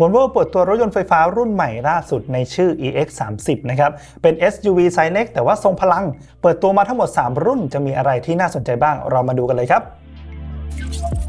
ว o l v o เปิดตัวรถยนต์ไฟฟ้ารุ่นใหม่ล่าสุดในชื่อ EX30 นะครับ เป็น SUV ไซส์เล็กแต่ว่าทรงพลัง เปิดตัวมาทั้งหมด 3 รุ่นจะมีอะไรที่น่าสนใจบ้าง เรามาดูกันเลยครับ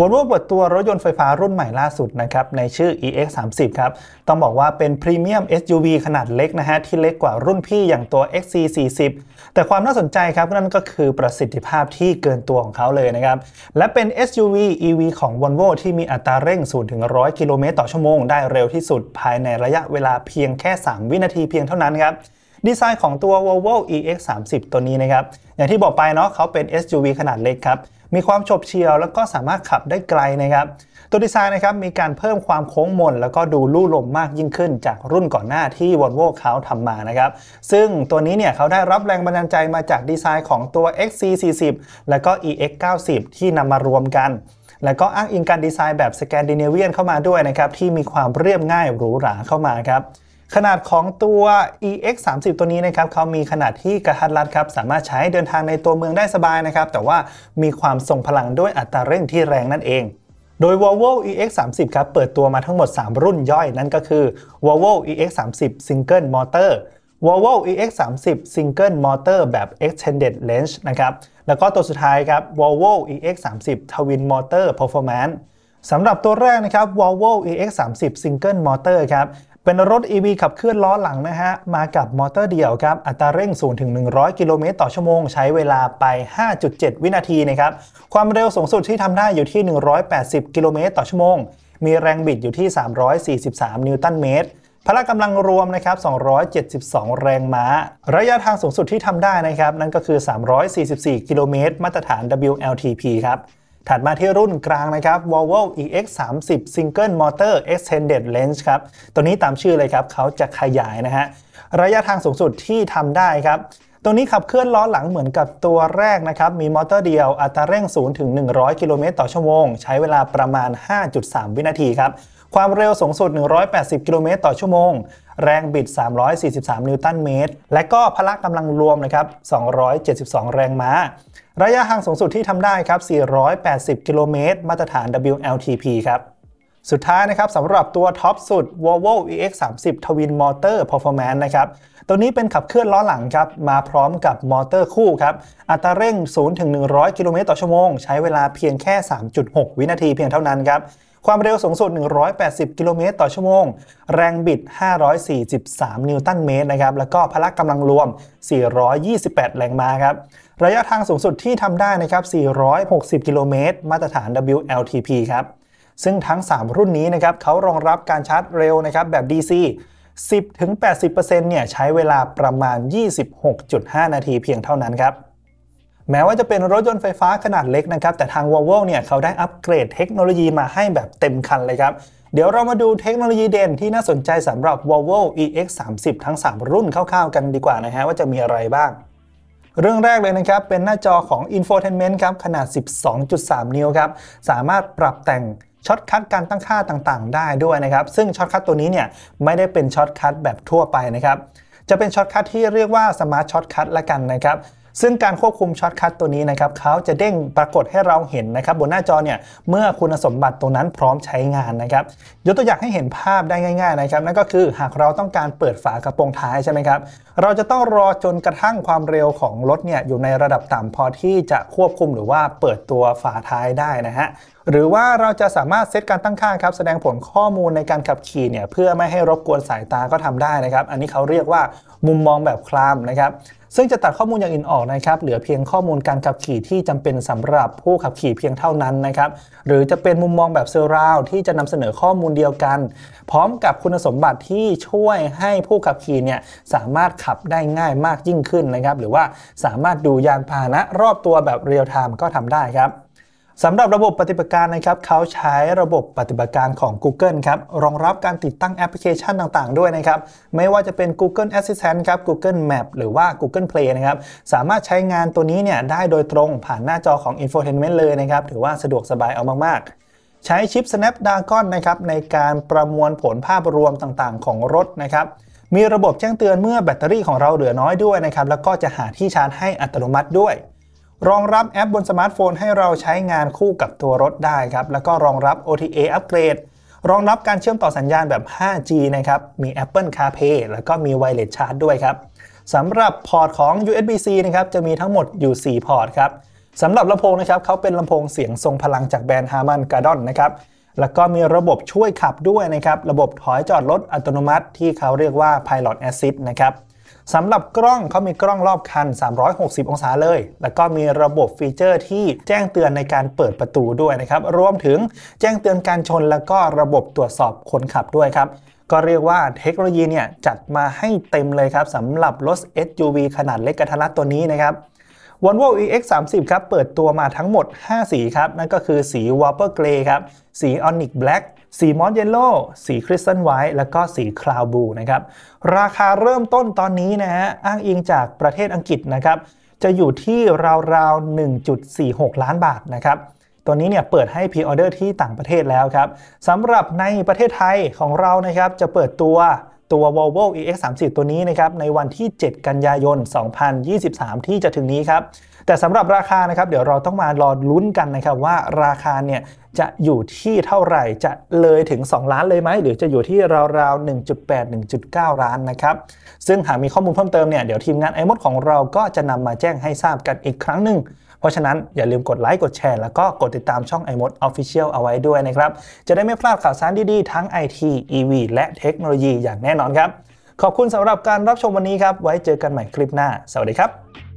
วอลโว่เปิดตัวรถยนต์ไฟฟ้ารุ่นใหม่ล่าสุดนะครับในชื่อ EX 3 0ครับต้องบอกว่าเป็นพรีเมียม SUV ขนาดเล็กนะฮะที่เล็กกว่ารุ่นพี่อย่างตัว XC 4 0แต่ความน่าสนใจครับนั่นก็คือประสิทธิภาพที่เกินตัวของเขาเลยนะครับและเป็น SUV EV ของ Volvo ที่มีอัตราเร่งสูงถึง 100กิโลเมตรต่อชั่วโมงได้เร็วที่สุดภายในระยะเวลาเพียงแค่ 3 วินาทีเพียงเท่านั้นครับดีไซน์ของตัว Volvo EX 3 0ตัวนี้นะครับอย่างที่บอกไปเนาะเขาเป็น SUV ขนาดเล็กครับมีความฉบเฉียวแล้วก็สามารถขับได้ไกลนะครับ ตัวดีไซน์นะครับมีการเพิ่มความโค้งมน แล้วก็ดูลู่ลมมากยิ่งขึ้น จากรุ่นก่อนหน้าที่ Volvo เขาทำมานะครับ ซึ่งตัวนี้เนี่ยเขาได้รับแรงบันดาลใจมาจากดีไซน์ของตัว XC40 แล้วก็ EX90 ที่นำมารวมกัน แล้วก็อ้างอิงการดีไซน์แบบสแกนดิเนเวียนเข้ามาด้วยนะครับที่มีความเรียบง่ายหรูหราเข้ามาครับขนาดของตัว EX 3 0ตัวนี้นะครับเขามีขนาดที่กระทัดรัดครับ สามารถใช้เดินทางในตัวเมืองได้สบายนะครับ แต่ว่ามีความทรงพลังด้วยอัตราเร่งที่แรงนั่นเอง โดย Volvo EX30 ครับเปิดตัวมาทั้งหมด 3 รุ่นย่อยนั่นก็คือ Volvo EX30 Single Motor Volvo EX30 Single Motor แบบ Extended Range นะครับแล้วก็ตัวสุดท้ายครับ Volvo EX30 Twin Motor Performance สำหรับตัวแรกนะครับ Volvo EX30 Single Motor ครับเป็นรถ EV ขับเคลื่อนล้อหลังนะฮะ มากับมอเตอร์เดี่ยวครับอัตราเร่ง0ูนถึง 100 กิโลเมตรต่อชั่วโมงใช้เวลาไป 5.7 วินาทีนะครับ ความเร็วสูงสุดที่ทำได้อยู่ที่ 180 กิโลเมตรต่อชั่วโมง มีแรงบิดอยู่ที่ 343 นิวตันเมตร พละกำลังรวมนะครับ 272 แรงม้า ระยะทางสูงสุดที่ทำได้นะครับ นั่นก็คือ 344 กิโลเมตรมาตรฐาน WLTP ครับถัดมาที่รุ่นกลางนะครับ Volvo EX30 Single Motor Extended Range ครับ ตัวนี้ตามชื่อเลยครับเขาจะขยายนะฮะ ระยะทางสูงสุดที่ทำได้ครับตัวนี้ขับเคลื่อนล้อหลังเหมือนกับตัวแรกนะครับ มีมอเตอร์เดียวอัตราเร่ง0ถึง100กิโลเมตรต่อชั่วโมงใช้เวลาประมาณ 5.3 วินาทีครับความเร็วสูงสุด 180กิโลเมตรต่อชั่วโมง แรงบิด 343 นิวตันเมตร และก็พละกำลังรวมนะครับ272 แรงม้า ระยะทางสูงสุดที่ทำได้ครับ480กิโลเมตรมาตรฐาน WLTP ครับสุดท้ายนะครับสำหรับตัวท็อปสุด Volvo EX30 Twin Motor Performance นะครับตัวนี้เป็นขับเคลื่อนล้อหลังครับมาพร้อมกับมอเตอร์คู่ครับอัตราเร่ง0ถึง100กิโลเมตรต่อชั่วโมงใช้เวลาเพียงแค่ 3.6 วินาทีเพียงเท่านั้นครับความเร็วสูงสุด 180กิโลเมตรต่อชั่วโมง แรงบิด 543 นิวตันเมตร นะครับ แล้วก็พละกำลังรวม 428 แรงม้า ครับ ระยะทางสูงสุดที่ทำได้นะครับ 460กิโลเมตรมาตรฐาน WLTP ครับ ซึ่งทั้ง 3 รุ่นนี้นะครับเขารองรับการชาร์จเร็วนะครับ แบบ DC 10-80%เนี่ย ใช้เวลาประมาณ 26.5 นาทีเพียงเท่านั้นครับแม้ว่าจะเป็นรถยนต์ไฟฟ้าขนาดเล็กนะครับ แต่ทาง Volvo เนี่ยเขาได้อัปเกรดเทคโนโลยีมาให้แบบเต็มคันเลยครับ เดี๋ยวเรามาดูเทคโนโลยีเด่นที่น่าสนใจสำหรับ Volvo EX30 ทั้ง 3 รุ่นคร่าวๆกันดีกว่านะฮะว่าจะมีอะไรบ้าง เรื่องแรกเลยนะครับเป็นหน้าจอของ Infotainment ครับขนาด 12.3 นิ้วครับ สามารถปรับแต่งช็อตคัทการตั้งค่าต่างๆ ได้ด้วยนะครับ ซึ่งช็อตคัทตัวนี้เนี่ยไม่ได้เป็นช็อตคัทแบบทั่วไปนะครับจะเป็นช็อตคัทที่เรียกว่าสมาร์ทช็อตคัทละกันนะครับซึ่งการควบคุมช็อตคัทตัวนี้นะครับเขาจะเด้งปรากฏให้เราเห็นนะครับ บนหน้าจอเนี่ยเมื่อคุณสมบัติตัวนั้นพร้อมใช้งานนะครับยกตัวอย่างให้เห็นภาพได้ง่าย ๆนะครับ นั่นก็คือหากเราต้องการเปิดฝากระโปรงท้ายใช่ไหมครับเราจะต้องรอจนกระทั่งความเร็วของรถเนี่ยอยู่ในระดับต่ำพอที่จะควบคุมหรือว่าเปิดตัวฝาท้ายได้นะฮะหรือว่าเราจะสามารถเซตการตั้งค่าครับ แสดงผลข้อมูลในการขับขี่เนี่ยเพื่อไม่ให้รบกวนสายตาก็ทำได้นะครับ อันนี้เขาเรียกว่ามุมมองแบบคลามนะครับ ซึ่งจะตัดข้อมูลอย่างอื่นออกนะครับ เหลือเพียงข้อมูลการขับขี่ที่จำเป็นสำหรับผู้ขับขี่เพียงเท่านั้นนะครับ หรือจะเป็นมุมมองแบบเซอร์ราวที่จะนำเสนอข้อมูลเดียวกัน พร้อมกับคุณสมบัติที่ช่วยให้ผู้ขับขี่เนี่ยสามารถขับได้ง่ายมากยิ่งขึ้นนะครับ หรือว่าสามารถดูยานพาหนะรอบตัวแบบเรียลไทม์ก็ทำได้ครับสำหรับระบบปฏิบัติการนะครับเขาใช้ระบบปฏิบัติการของ Google ครับรองรับการติดตั้งแอปพลิเคชันต่างๆ ด้วยนะครับไม่ว่าจะเป็น Google Assistant ครับ Google Map หรือว่า Google Play นะครับสามารถใช้งานตัวนี้เนี่ยได้โดยตรงผ่านหน้าจอของ Infotainment เลยนะครับถือว่าสะดวกสบายเอามากๆ ใช้ชิป Snapdragon นะครับในการประมวลผลภาพรวมต่างๆ ของรถนะครับมีระบบแจ้งเตือนเมื่อแบตเตอรี่ของเราเหลือน้อยด้วยนะครับแล้วก็จะหาที่ชาร์จให้อัตโนมัติด้วยรองรับแอปบนสมาร์ทโฟนให้เราใช้งานคู่กับตัวรถได้ครับ แล้วก็รองรับ OTA อัปเกรด รองรับการเชื่อมต่อสัญญาณแบบ 5G นะครับ มี Apple CarPlay แล้วก็มี Wireless Charge ด้วยครับสำหรับพอร์ตของ USB-C นะครับ จะมีทั้งหมดอยู่ 4 พอร์ตครับสำหรับลำโพงนะครับเขาเป็นลำโพงเสียงทรงพลังจากแบรนด์ Harman Kardon นะครับ แล้วก็มีระบบช่วยขับด้วยนะครับ ระบบถอยจอดรถอัตโนมัติ ที่เขาเรียกว่า Pilot Assist นะครับสำหรับกล้องเขามีกล้องรอบคัน 360 องศาเลย แล้วก็มีระบบฟีเจอร์ที่แจ้งเตือนในการเปิดประตูด้วยนะครับ รวมถึงแจ้งเตือนการชนแล้วก็ระบบตรวจสอบคนขับด้วยครับ ก็เรียกว่าเทคโนโลยีเนี่ยจัดมาให้เต็มเลยครับสำหรับรถ SUV ขนาดเล็กกระทัดรัดตัวนี้นะครับ Volvo EX30 ครับเปิดตัวมาทั้งหมด 5 สีครับ นั่นก็คือสี w a p p e r Grey ครับสี Onyx Black สีมอสเยลโล่สีคริสตัลไวท์ แล้วก็สีคลาวบูนะครับ ราคาเริ่มต้นตอนนี้นะฮะ อ้างอิงจากประเทศอังกฤษนะครับ จะอยู่ที่ราวๆ1.46 ล้านบาทนะครับตัวนี้เนี่ยเปิดให้พรีออเดอร์ที่ต่างประเทศแล้วครับสำหรับในประเทศไทยของเรานะครับ จะเปิดตัวตัว Volvo EX30 ตัวนี้นะครับในวันที่ 7 กันยายน 2023 ที่จะถึงนี้ครับแต่สำหรับราคานะครับเดี๋ยวเราต้องมารอลุ้นกันนะครับว่าราคาเนี่ยจะอยู่ที่เท่าไหร่จะเลยถึง 2 ล้านเลยไหม หรือจะอยู่ที่ราวๆ 1.8-1.9 ล้านนะครับซึ่งหากมีข้อมูลเพิ่มเติมเนี่ย เดี๋ยวทีมงานไอมดของเราก็จะนำมาแจ้งให้ทราบกันอีกครั้งหนึ่งราะฉะนั้นอย่าลืมกดไลค์กดแชร์แล้วก็กดติดตามช่อง i m o d Official เอาไว้ด้วยนะครับ จะได้ไม่พลาดข่าวสารดีๆ ทั้ง IT EV และเทคโนโลยีอย่างแน่นอนครับ ขอบคุณสำหรับการรับชมวันนี้ครับ ไว้เจอกันใหม่คลิปหน้า สวัสดีครับ